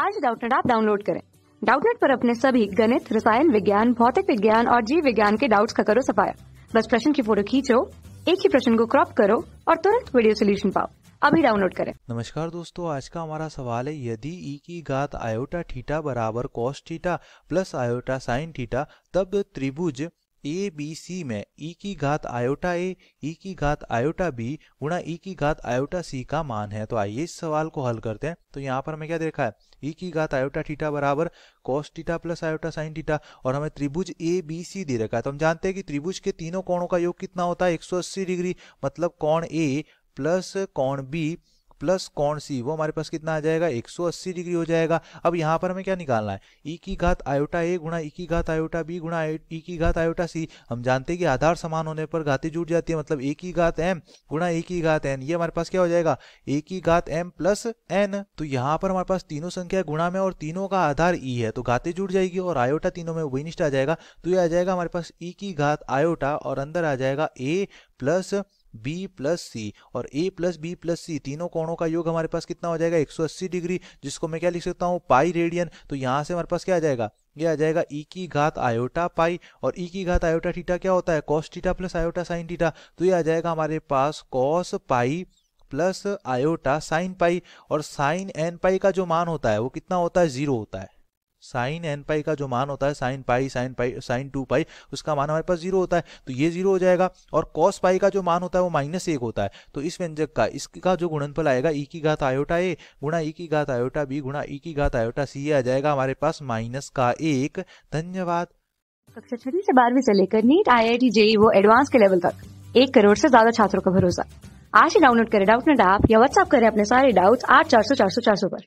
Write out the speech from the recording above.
आज डाउटनेट आप डाउनलोड करें डाउटनेट पर अपने सभी गणित रसायन विज्ञान भौतिक विज्ञान और जीव विज्ञान के डाउट्स का करो सफाया बस प्रश्न की फोटो खींचो एक ही प्रश्न को क्रॉप करो और तुरंत वीडियो सोल्यूशन पाओ अभी डाउनलोड करें नमस्कार दोस्तों आज का हमारा सवाल है यदि ई e की घात आयोटा थीटा बराबर cos theta plus iota sine theta तब त्रिभुज ए बी सी में ई e की घात आयोटा ए ई e की घात आयोटा बी गुणा ई e की घात आयोटा सी का मान है तो आइए इस सवाल को हल करते हैं तो यहाँ पर हमें क्या देखा है ई की घात आयोटा थीटा बराबर cos theta plus iota sine theta और हमें त्रिभुज ए बी सी दे रखा है तो हम जानते हैं कि त्रिभुज के तीनों कोणों का योग कितना होता है अस्सी डिग्री मतलब कौन ए प्लस कौन बी प्लस कौन सी वो हमारे पास कितना आ जाएगा 180 डिग्री हो जाएगा अब यहाँ पर हमें क्या निकालना है ई e की घात आयोटा ए गुणा ई e की घात आयोटा बी गुणा ई e की घात आयोटा सी हम जानते हैं कि आधार समान होने पर घाती जुट जाती है मतलब ए की घात एम गुणा ए की घात एन ये हमारे पास क्या हो जाएगा ए की घात एम प्लस एन तो यहाँ पर हमारे पास तीनों संख्या गुणा में और तीनों का आधार ई है तो घाते जुट जाएगी और आयोटा तीनों में वही आ जाएगा तो ये आ जाएगा हमारे पास ई की घात आयोटा और अंदर आ जाएगा A plus B plus C और A plus B plus C तीनों कोणों का योग हमारे पास कितना हो जाएगा 180 डिग्री जिसको मैं क्या लिख सकता हूँ पाई रेडियन तो यहाँ से हमारे पास क्या आ जाएगा ये आ जाएगा ई e की घात आयोटा पाई और ई e की घात आयोटा थीटा क्या होता है cos theta plus iota sine theta तो ये आ जाएगा हमारे पास cos pi plus iota sine pi और साइन एन पाई का जो मान होता है वो कितना होता है जीरो होता है साइन एन पाई का जो मान होता है sine pi sine pi sine two pi उसका मान हमारे पास जीरो होता है तो ये जीरो हो जाएगा और कॉस पाई का जो मान होता है वो माइनस एक होता है तो इस व्यंजक का इसका जो गुणनफल आएगा ई की घात आयोटा ए गुणा ई की घात आयोटा बी गुणा ई की घात आयोटा सी आ जाएगा हमारे पास माइनस का एक धन्यवाद कक्षा छठी से बारहवीं से लेकर NEET I I T JEE वो एडवांस के लेवल तक एक करोड़ से ज्यादा छात्रों का भरोसा आज ही डाउनलोड करें डाउट नेट ऐप या व्हाट्सअप करें अपने सारे डाउट आठ चार सौ चार सौ चार सौ पर